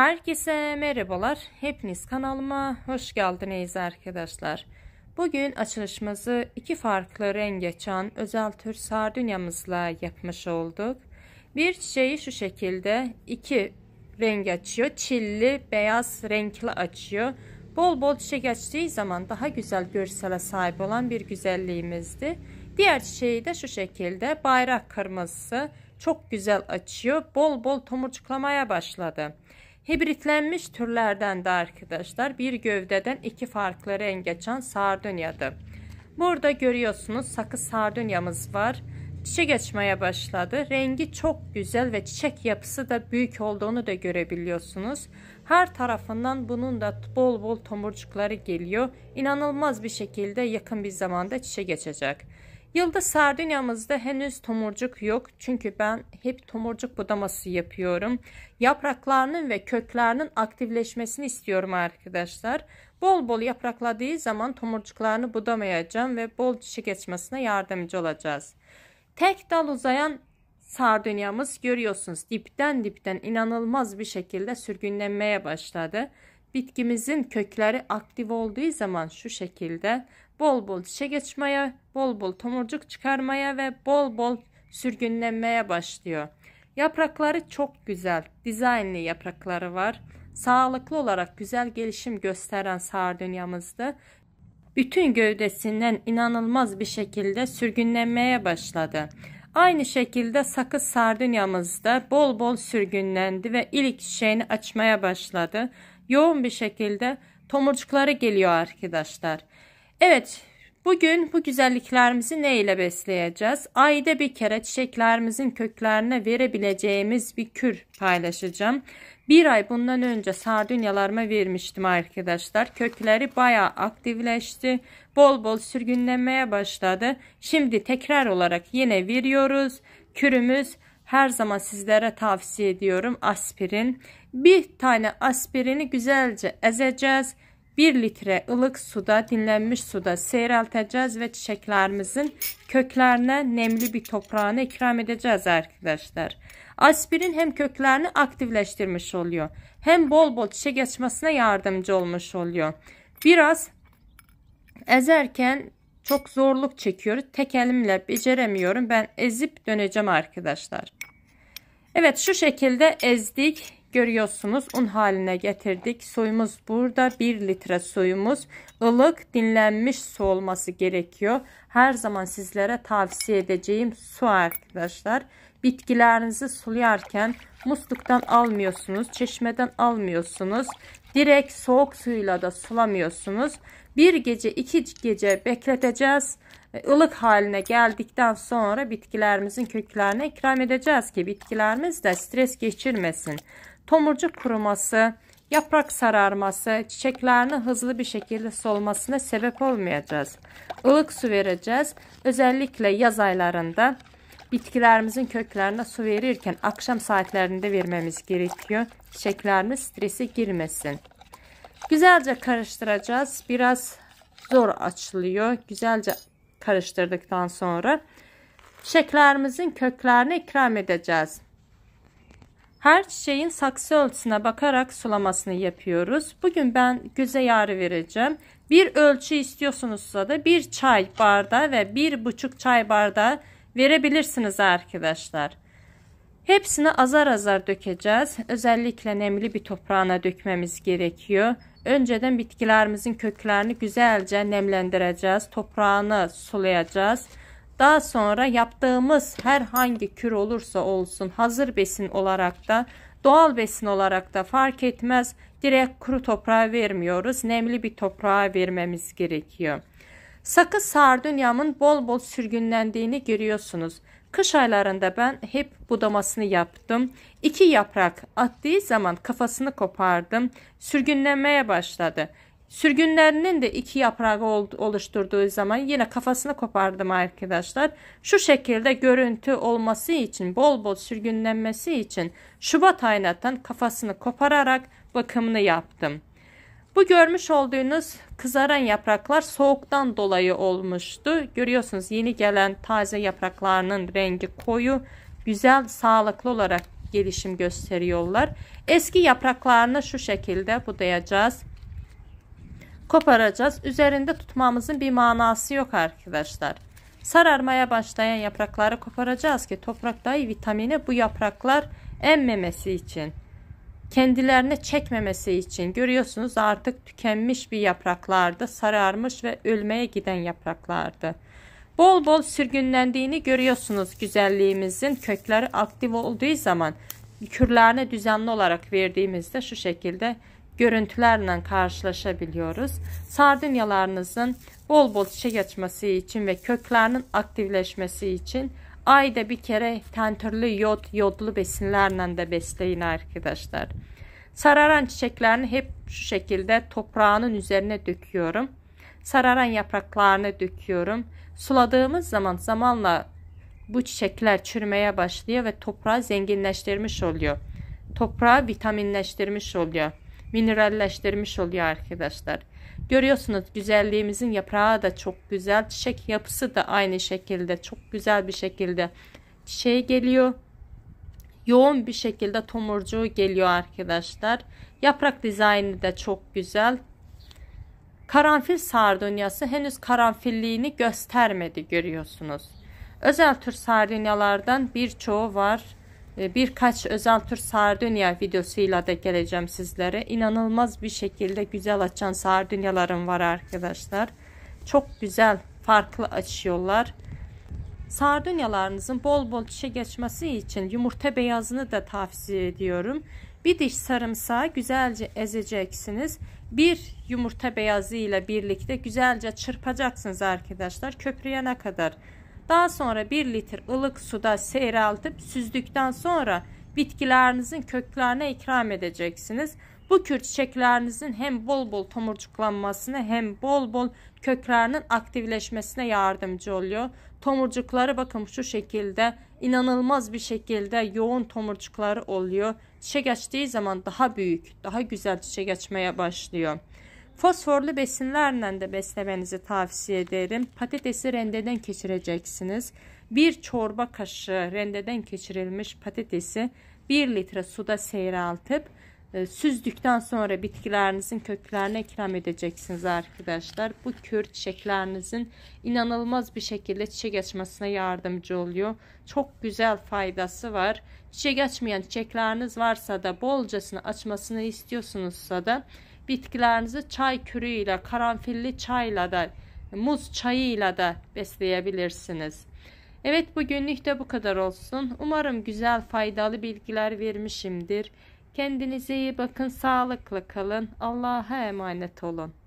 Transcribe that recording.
Herkese merhabalar. Hepiniz kanalıma hoş geldiniz arkadaşlar. Bugün açılışımızı iki farklı renk açan özel tür sardunyamızla yapmış olduk. Bir çiçeği şu şekilde iki renk açıyor. Çilli, beyaz renkli açıyor. Bol bol çiçek açtığı zaman daha güzel görsele sahip olan bir güzelliğimizdi. Diğer çiçeği de şu şekilde bayrak kırmızısı çok güzel açıyor. Bol bol tomurcuklamaya başladı. Hibritlenmiş türlerden de arkadaşlar bir gövdeden iki farklı renk açan sardunya'dır. Burada görüyorsunuz sakı sardunyamız var. Çiçek geçmeye başladı. Rengi çok güzel ve çiçek yapısı da büyük olduğunu da görebiliyorsunuz. Her tarafından bunun da bol bol tomurcukları geliyor. İnanılmaz bir şekilde yakın bir zamanda çiçek geçecek. Yılda sardunyamızda henüz tomurcuk yok. Çünkü ben hep tomurcuk budaması yapıyorum. Yapraklarının ve köklerinin aktifleşmesini istiyorum arkadaşlar. Bol bol yaprakladığı zaman tomurcuklarını budamayacağım ve bol çiçek açmasına yardımcı olacağız. Tek dal uzayan sardunyamız görüyorsunuz dipten dipten inanılmaz bir şekilde sürgünlenmeye başladı. Bitkimizin kökleri aktif olduğu zaman şu şekilde bol bol çiçek açmaya, bol bol tomurcuk çıkarmaya ve bol bol sürgünlenmeye başlıyor. Yaprakları çok güzel, dizaynlı yaprakları var. Sağlıklı olarak güzel gelişim gösteren sardunyamızdı. Bütün gövdesinden inanılmaz bir şekilde sürgünlenmeye başladı. Aynı şekilde sakız sardunyamızda bol bol sürgünlendi ve ilk çiçeğini açmaya başladı. Yoğun bir şekilde tomurcukları geliyor arkadaşlar. Evet Bugün bu güzelliklerimizi ne ile besleyeceğiz? Ayda bir kere çiçeklerimizin köklerine verebileceğimiz bir kür paylaşacağım. Bir ay bundan önce sardunyalarıma vermiştim arkadaşlar. Kökleri baya aktifleşti. Bol bol sürgünlenmeye başladı. Şimdi tekrar olarak yine veriyoruz. Kürümüz her zaman sizlere tavsiye ediyorum aspirin. Bir tane aspirini güzelce ezeceğiz. 1 litre ılık suda, dinlenmiş suda seyrelteceğiz ve çiçeklerimizin köklerine nemli bir toprağını ikram edeceğiz arkadaşlar. Aspirin hem köklerini aktifleştirmiş oluyor. Hem bol bol çiçek açmasına yardımcı olmuş oluyor. Biraz ezerken çok zorluk çekiyoruz. Tek elimle beceremiyorum. Ben ezip döneceğim arkadaşlar. Evet şu şekilde ezdik. Görüyorsunuz un haline getirdik. Suyumuz burada 1 litre suyumuz. ılık dinlenmiş su olması gerekiyor. Her zaman sizlere tavsiye edeceğim su arkadaşlar bitkilerinizi sulayarken musluktan almıyorsunuz, çeşmeden almıyorsunuz. Direkt soğuk suyla da sulamıyorsunuz. Bir gece, iki gece bekleteceğiz. Ilık e, haline geldikten sonra bitkilerimizin köklerine ikram edeceğiz ki bitkilerimiz de stres geçirmesin. Tomurcuk kuruması, yaprak sararması, çiçeklerini hızlı bir şekilde solmasına sebep olmayacağız. Ilık su vereceğiz. Özellikle yaz aylarında bitkilerimizin köklerine su verirken akşam saatlerinde vermemiz gerekiyor. Çiçeklerimiz stresi girmesin. Güzelce karıştıracağız. Biraz zor açılıyor. Güzelce karıştırdıktan sonra çiçeklerimizin köklerine ikram edeceğiz. Her çiçeğin saksı ölçüsüne bakarak sulamasını yapıyoruz. Bugün ben göze yarı vereceğim. Bir ölçü istiyorsunuzsa da bir çay bardağı ve bir buçuk çay bardağı verebilirsiniz arkadaşlar. Hepsini azar azar dökeceğiz. Özellikle nemli bir toprağına dökmemiz gerekiyor. Önceden bitkilerimizin köklerini güzelce nemlendireceğiz. Toprağını sulayacağız. Daha sonra yaptığımız herhangi kür olursa olsun hazır besin olarak da doğal besin olarak da fark etmez. Direkt kuru toprağa vermiyoruz. Nemli bir toprağa vermemiz gerekiyor. Sakız sardunyamın bol bol sürgünlendiğini görüyorsunuz. Kış aylarında ben hep budamasını yaptım. İki yaprak attığı zaman kafasını kopardım. Sürgünlenmeye başladı. Sürgünlerinin de iki yaprağı oluşturduğu zaman yine kafasını kopardım arkadaşlar. Şu şekilde görüntü olması için bol bol sürgünlenmesi için Şubat aynatan kafasını kopararak bakımını yaptım. Bu görmüş olduğunuz kızaran yapraklar soğuktan dolayı olmuştu. Görüyorsunuz yeni gelen taze yapraklarının rengi koyu, güzel, sağlıklı olarak gelişim gösteriyorlar. Eski yapraklarını şu şekilde budayacağız. Koparacağız. Üzerinde tutmamızın bir manası yok arkadaşlar. Sararmaya başlayan yaprakları koparacağız ki topraktaki vitamini bu yapraklar emmemesi için kendilerine çekmemesi için görüyorsunuz artık tükenmiş bir yapraklardı, sararmış ve ölmeye giden yapraklardı. Bol bol sürgünlendiğini görüyorsunuz güzelliğimizin kökleri aktif olduğu zaman kürlerini düzenli olarak verdiğimizde şu şekilde görüntülerle karşılaşabiliyoruz. Sardunyalarınızın bol bol çiçek açması için ve köklerinin aktifleşmesi için Ayda bir kere tentürlü yod, yodlu besinlerle de besleyin arkadaşlar. Sararan çiçeklerini hep şu şekilde toprağının üzerine döküyorum. Sararan yapraklarını döküyorum. Suladığımız zaman zamanla bu çiçekler çürümeye başlıyor ve toprağı zenginleştirmiş oluyor. Toprağı vitaminleştirmiş oluyor mineralleştirmiş oluyor arkadaşlar. Görüyorsunuz güzelliğimizin yaprağı da çok güzel. Çiçek yapısı da aynı şekilde çok güzel bir şekilde çiçeğe geliyor. Yoğun bir şekilde tomurcuğu geliyor arkadaşlar. Yaprak dizaynı da çok güzel. Karanfil sardunyası henüz karanfilliğini göstermedi görüyorsunuz. Özel tür sardunyalardan birçoğu var. Ee, birkaç özel tür sardunya videosuyla da geleceğim sizlere. İnanılmaz bir şekilde güzel açan sardunyalarım var arkadaşlar. Çok güzel, farklı açıyorlar. Sardunyalarınızın bol bol çişe geçmesi için yumurta beyazını da tavsiye ediyorum. Bir diş sarımsağı güzelce ezeceksiniz. Bir yumurta beyazı ile birlikte güzelce çırpacaksınız arkadaşlar. Köpürüyene kadar. Daha sonra 1 litre ılık suda seyreltip süzdükten sonra bitkilerinizin köklerine ikram edeceksiniz. Bu kür çiçeklerinizin hem bol bol tomurcuklanmasına hem bol bol köklerinin aktifleşmesine yardımcı oluyor. Tomurcukları bakın şu şekilde inanılmaz bir şekilde yoğun tomurcukları oluyor. Çiçek açtığı zaman daha büyük, daha güzel çiçek açmaya başlıyor. Fosforlu besinlerle de beslemenizi tavsiye ederim. Patatesi rendeden geçireceksiniz. Bir çorba kaşığı rendeden geçirilmiş patatesi 1 litre suda seyreltip e, süzdükten sonra bitkilerinizin köklerine ikram edeceksiniz arkadaşlar. Bu kür çiçeklerinizin inanılmaz bir şekilde çiçek açmasına yardımcı oluyor. Çok güzel faydası var. Çiçek açmayan çiçekleriniz varsa da bolcasını açmasını istiyorsunuzsa da Bitkilerinizi çay kürü ilə, karanfilli çayla da, muz çayı ilə də besləyə Evet bugünlük de bu kadar olsun. Umarım güzel faydalı bilgiler vermişimdir. Kendinize iyi bakın, sağlıklı kalın. Allah'a emanet olun.